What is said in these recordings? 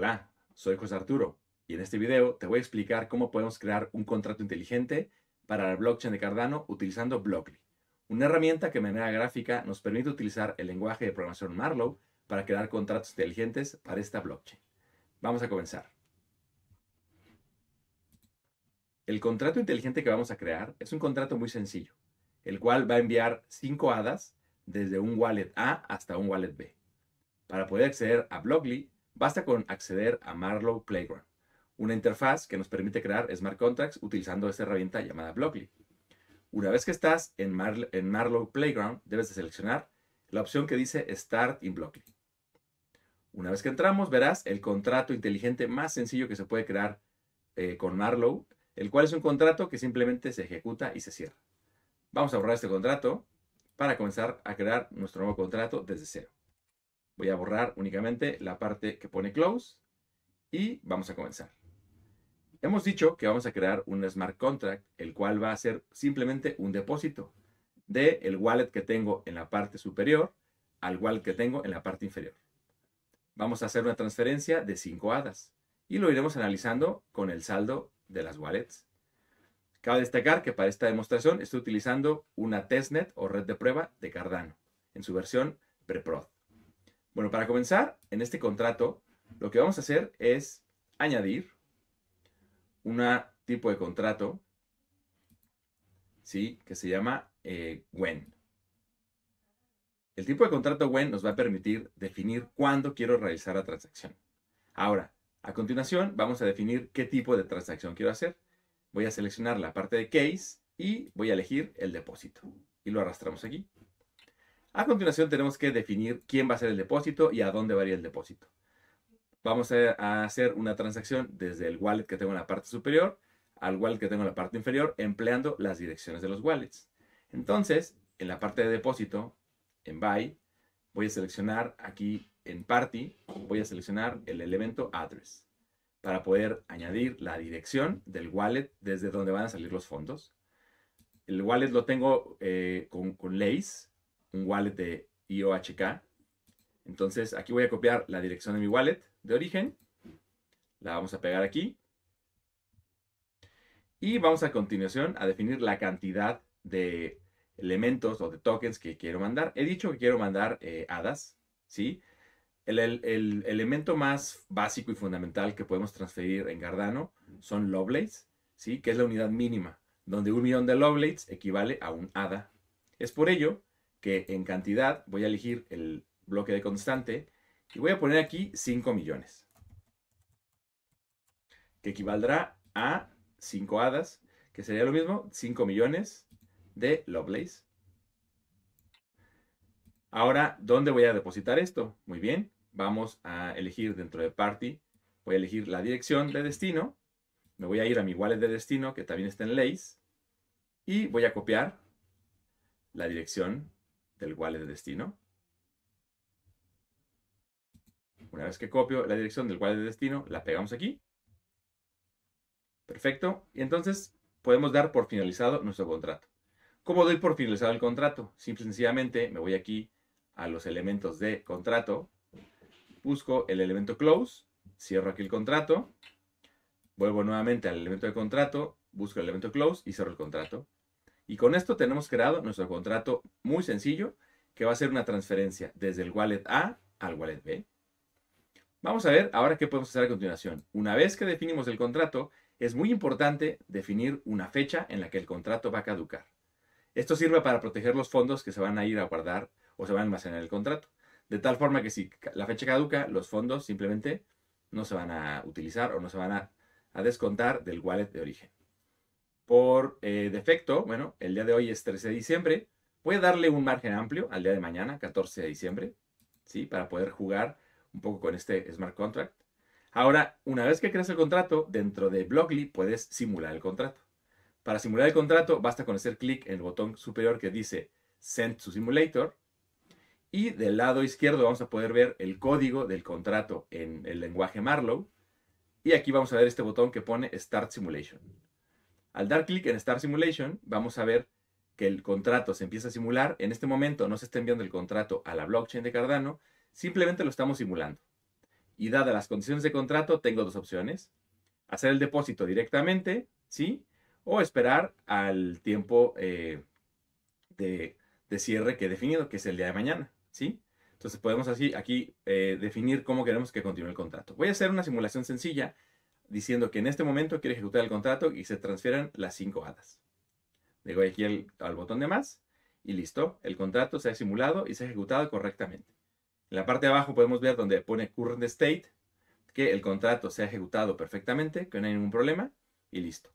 Hola, soy José Arturo y en este video te voy a explicar cómo podemos crear un contrato inteligente para la blockchain de Cardano utilizando Blockly, una herramienta que de manera gráfica nos permite utilizar el lenguaje de programación Marlowe para crear contratos inteligentes para esta blockchain. Vamos a comenzar. El contrato inteligente que vamos a crear es un contrato muy sencillo, el cual va a enviar 5 hadas desde un wallet A hasta un wallet B. Para poder acceder a Blockly, Basta con acceder a Marlow Playground, una interfaz que nos permite crear smart contracts utilizando esta herramienta llamada Blockly. Una vez que estás en, Marlow Playground, debes de seleccionar la opción que dice Start in Blockly. Una vez que entramos, verás el contrato inteligente más sencillo que se puede crear eh, con Marlow, el cual es un contrato que simplemente se ejecuta y se cierra. Vamos a borrar este contrato para comenzar a crear nuestro nuevo contrato desde cero. Voy a borrar únicamente la parte que pone close y vamos a comenzar. Hemos dicho que vamos a crear un smart contract, el cual va a ser simplemente un depósito del el wallet que tengo en la parte superior al wallet que tengo en la parte inferior. Vamos a hacer una transferencia de 5 hadas y lo iremos analizando con el saldo de las wallets. Cabe destacar que para esta demostración estoy utilizando una testnet o red de prueba de Cardano en su versión preprod. Bueno, para comenzar, en este contrato, lo que vamos a hacer es añadir un tipo de contrato, ¿sí? Que se llama eh, when. El tipo de contrato WEN nos va a permitir definir cuándo quiero realizar la transacción. Ahora, a continuación, vamos a definir qué tipo de transacción quiero hacer. Voy a seleccionar la parte de case y voy a elegir el depósito. Y lo arrastramos aquí. A continuación tenemos que definir quién va a ser el depósito y a dónde va a ir el depósito. Vamos a hacer una transacción desde el wallet que tengo en la parte superior al wallet que tengo en la parte inferior empleando las direcciones de los wallets. Entonces, en la parte de depósito, en buy, voy a seleccionar aquí en party, voy a seleccionar el elemento address para poder añadir la dirección del wallet desde donde van a salir los fondos. El wallet lo tengo eh, con, con Lace, un wallet de IOHK. Entonces aquí voy a copiar la dirección de mi wallet de origen. La vamos a pegar aquí. Y vamos a continuación a definir la cantidad de elementos o de tokens que quiero mandar. He dicho que quiero mandar eh, hadas, ¿sí? El, elemento más básico y fundamental que podemos transferir en Gardano son Lovelace, ¿sí? Que es la unidad mínima, donde un millón de lovelaces equivale a un hada. Es por ello que en cantidad voy a elegir el bloque de constante y voy a poner aquí 5 millones, que equivaldrá a 5 hadas, que sería lo mismo, 5 millones de Lovelace. Ahora, ¿dónde voy a depositar esto? Muy bien, vamos a elegir dentro de Party, voy a elegir la dirección de destino, me voy a ir a mi wallet de destino, que también está en Lace, y voy a copiar la dirección del wallet de destino. Una vez que copio la dirección del wallet de destino, la pegamos aquí. Perfecto. Y entonces podemos dar por finalizado nuestro contrato. ¿Cómo doy por finalizado el contrato? Simple y sencillamente me voy aquí a los elementos de contrato, busco el elemento close, cierro aquí el contrato, vuelvo nuevamente al elemento de contrato, busco el elemento close y cierro el contrato. Y con esto tenemos creado nuestro contrato muy sencillo, que va a ser una transferencia desde el wallet A al wallet B. Vamos a ver ahora qué podemos hacer a continuación. Una vez que definimos el contrato, es muy importante definir una fecha en la que el contrato va a caducar. Esto sirve para proteger los fondos que se van a ir a guardar o se van a almacenar el contrato. De tal forma que si la fecha caduca, los fondos simplemente no se van a utilizar o no se van a, a descontar del wallet de origen por eh, defecto, bueno, el día de hoy es 13 de diciembre, voy a darle un margen amplio al día de mañana, 14 de diciembre, ¿sí? Para poder jugar un poco con este smart contract. Ahora, una vez que creas el contrato, dentro de Blockly puedes simular el contrato. Para simular el contrato, basta con hacer clic en el botón superior que dice Send to Simulator. Y del lado izquierdo vamos a poder ver el código del contrato en el lenguaje Marlowe. Y aquí vamos a ver este botón que pone Start Simulation. Al dar clic en Start Simulation, vamos a ver que el contrato se empieza a simular. En este momento no se está enviando el contrato a la blockchain de Cardano, simplemente lo estamos simulando. Y dadas las condiciones de contrato, tengo dos opciones. Hacer el depósito directamente, ¿sí? O esperar al tiempo eh, de, cierre que he definido, que es el día de mañana, ¿sí? Entonces podemos así aquí eh, definir cómo queremos que continúe el contrato. Voy a hacer una simulación sencilla diciendo que en este momento quiere ejecutar el contrato y se transfieran las cinco hadas. Le doy aquí al botón de más y listo, el contrato se ha simulado y se ha ejecutado correctamente. En la parte de abajo podemos ver donde pone current state, que el contrato se ha ejecutado perfectamente, que no hay ningún problema y listo.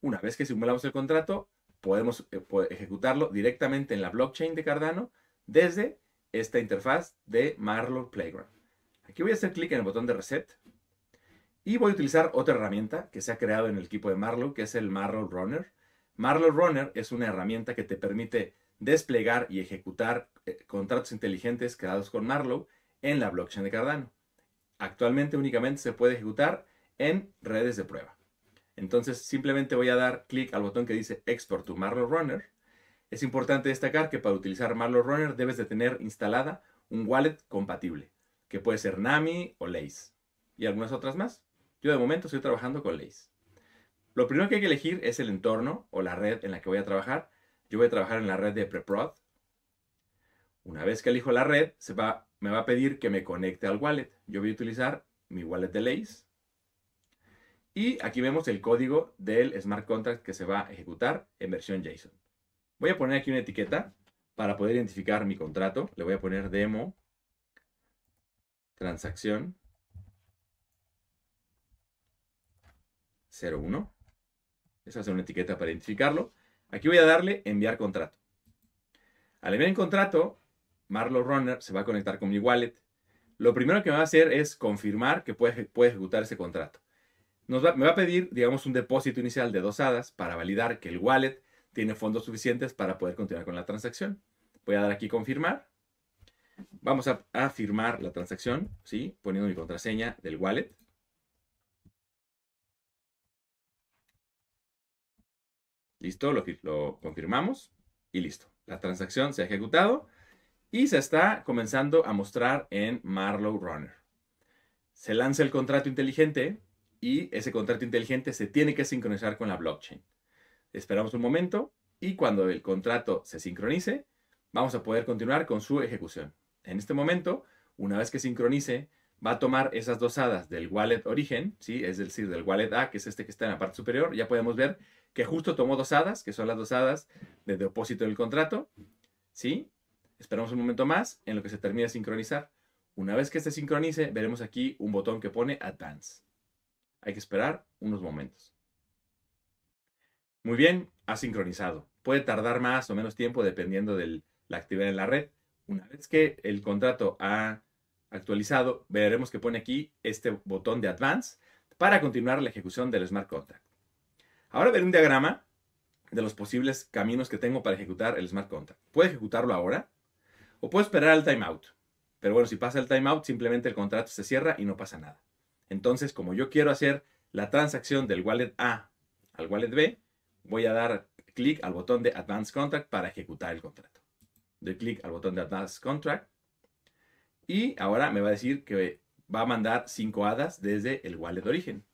Una vez que simulamos el contrato, podemos eh, ejecutarlo directamente en la blockchain de Cardano desde esta interfaz de Marlow Playground. Aquí voy a hacer clic en el botón de reset y voy a utilizar otra herramienta que se ha creado en el equipo de Marlow, que es el Marlow Runner. Marlow Runner es una herramienta que te permite desplegar y ejecutar eh, contratos inteligentes creados con Marlow en la blockchain de Cardano. Actualmente únicamente se puede ejecutar en redes de prueba. Entonces simplemente voy a dar clic al botón que dice Export to Marlow Runner. Es importante destacar que para utilizar Marlow Runner debes de tener instalada un wallet compatible, que puede ser Nami o Lace y algunas otras más. Yo de momento estoy trabajando con Lace. Lo primero que hay que elegir es el entorno o la red en la que voy a trabajar. Yo voy a trabajar en la red de preprod. Una vez que elijo la red, me va a pedir que me conecte al wallet. Yo voy a utilizar mi wallet de Lace. Y aquí vemos el código del smart contract que se va a ejecutar en versión JSON. Voy a poner aquí una etiqueta para poder identificar mi contrato. Le voy a poner demo transacción 01. Esa es una etiqueta para identificarlo. Aquí voy a darle enviar contrato. Al enviar en contrato, Marlow Runner se va a conectar con mi wallet. Lo primero que me va a hacer es confirmar que puede, ejecutar ese contrato. Nos va, me va a pedir, digamos, un depósito inicial de dos hadas para validar que el wallet tiene fondos suficientes para poder continuar con la transacción. Voy a dar aquí confirmar. Vamos a, a firmar la transacción, ¿sí? Poniendo mi contraseña del wallet. Listo, lo, confirmamos y listo. La transacción se ha ejecutado y se está comenzando a mostrar en Marlow Runner. Se lanza el contrato inteligente y ese contrato inteligente se tiene que sincronizar con la blockchain. Esperamos un momento y cuando el contrato se sincronice, vamos a poder continuar con su ejecución. En este momento, una vez que sincronice, va a tomar esas dos hadas del wallet origen, ¿sí? es decir, del wallet A, que es este que está en la parte superior. Ya podemos ver que justo tomó dos hadas, que son las dos hadas de depósito del contrato, ¿sí? Esperamos un momento más en lo que se termina de sincronizar. Una vez que se sincronice, veremos aquí un botón que pone Advance. Hay que esperar unos momentos. Muy bien, ha sincronizado. Puede tardar más o menos tiempo dependiendo de la actividad en la red. Una vez que el contrato ha actualizado, veremos que pone aquí este botón de Advance para continuar la ejecución del smart contract. Ahora veré un diagrama de los posibles caminos que tengo para ejecutar el smart contract. Puedo ejecutarlo ahora o puedo esperar al timeout. Pero bueno, si pasa el timeout, simplemente el contrato se cierra y no pasa nada. Entonces, como yo quiero hacer la transacción del wallet A al wallet B, voy a dar clic al botón de Advanced Contract para ejecutar el contrato. Doy clic al botón de Advanced Contract y ahora me va a decir que va a mandar 5 hadas desde el wallet de origen.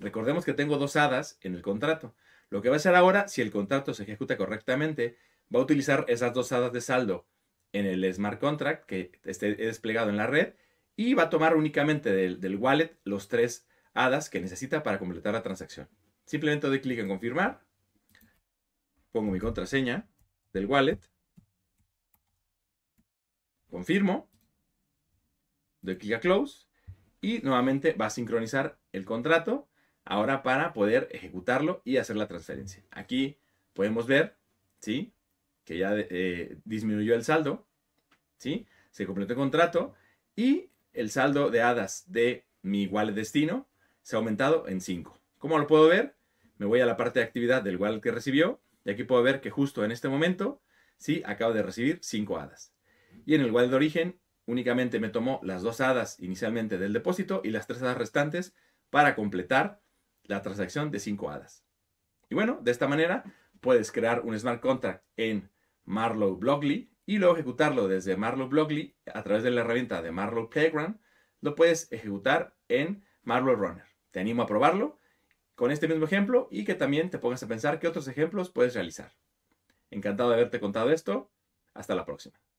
Recordemos que tengo dos hadas en el contrato. Lo que va a hacer ahora, si el contrato se ejecuta correctamente, va a utilizar esas dos hadas de saldo en el smart contract que esté desplegado en la red y va a tomar únicamente del, del wallet los tres hadas que necesita para completar la transacción. Simplemente doy clic en confirmar, pongo mi contraseña del wallet, confirmo, doy clic a close y nuevamente va a sincronizar el contrato ahora para poder ejecutarlo y hacer la transferencia. Aquí podemos ver, ¿sí? Que ya eh, disminuyó el saldo, ¿sí? Se completó el contrato y el saldo de hadas de mi wallet destino se ha aumentado en 5. ¿Cómo lo puedo ver? Me voy a la parte de actividad del wallet que recibió y aquí puedo ver que justo en este momento, sí, acabo de recibir 5 hadas. Y en el wallet de origen únicamente me tomó las dos hadas inicialmente del depósito y las tres hadas restantes para completar la transacción de 5 hadas. Y bueno, de esta manera puedes crear un smart contract en Marlow Blockly y luego ejecutarlo desde Marlow Blockly a través de la herramienta de Marlow Playground. Lo puedes ejecutar en Marlow Runner. Te animo a probarlo con este mismo ejemplo y que también te pongas a pensar qué otros ejemplos puedes realizar. Encantado de haberte contado esto. Hasta la próxima.